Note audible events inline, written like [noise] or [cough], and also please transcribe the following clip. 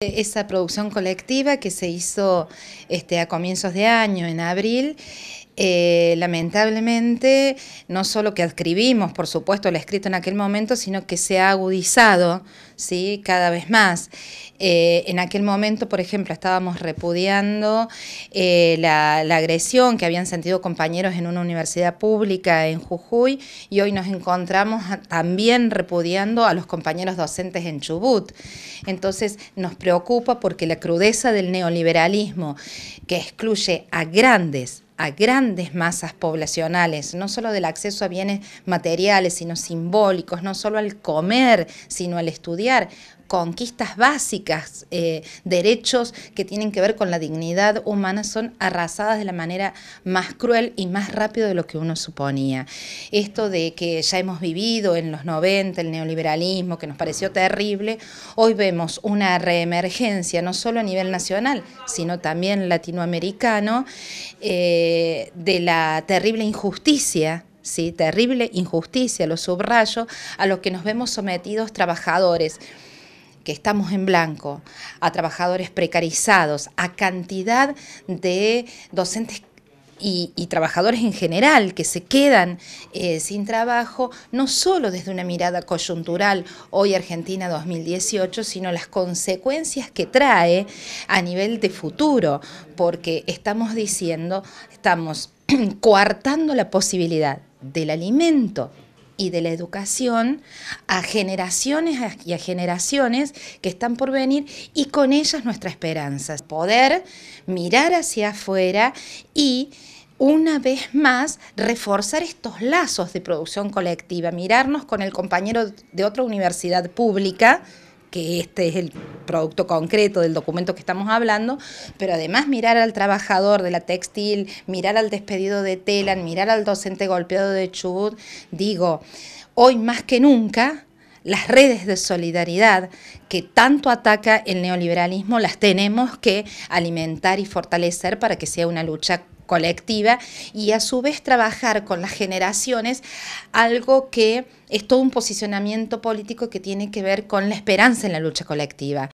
Esa producción colectiva que se hizo este, a comienzos de año, en abril, eh, lamentablemente no solo que adscribimos, por supuesto, lo escrito en aquel momento, sino que se ha agudizado ¿sí? cada vez más. Eh, en aquel momento, por ejemplo, estábamos repudiando eh, la, agresión que habían sentido compañeros en una universidad pública en Jujuy y hoy nos encontramos también repudiando a los compañeros docentes en Chubut. Entonces nos preocupa porque la crudeza del neoliberalismo que excluye a grandes a grandes masas poblacionales, no solo del acceso a bienes materiales, sino simbólicos, no solo al comer, sino al estudiar, conquistas básicas, eh, derechos que tienen que ver con la dignidad humana son arrasadas de la manera más cruel y más rápido de lo que uno suponía. Esto de que ya hemos vivido en los 90 el neoliberalismo que nos pareció terrible, hoy vemos una reemergencia no solo a nivel nacional, sino también latinoamericano. Eh, eh, de la terrible injusticia ¿sí? terrible injusticia, lo subrayo, a los que nos vemos sometidos trabajadores que estamos en blanco, a trabajadores precarizados, a cantidad de docentes y, trabajadores en general que se quedan eh, sin trabajo, no solo desde una mirada coyuntural hoy Argentina 2018, sino las consecuencias que trae a nivel de futuro, porque estamos diciendo, estamos [clears throat] coartando la posibilidad del alimento y de la educación a generaciones y a generaciones que están por venir y con ellas nuestra esperanza. Poder mirar hacia afuera y una vez más reforzar estos lazos de producción colectiva, mirarnos con el compañero de otra universidad pública que este es el producto concreto del documento que estamos hablando, pero además mirar al trabajador de la textil, mirar al despedido de Telan, mirar al docente golpeado de Chubut, digo, hoy más que nunca las redes de solidaridad que tanto ataca el neoliberalismo las tenemos que alimentar y fortalecer para que sea una lucha colectiva y a su vez trabajar con las generaciones, algo que es todo un posicionamiento político que tiene que ver con la esperanza en la lucha colectiva.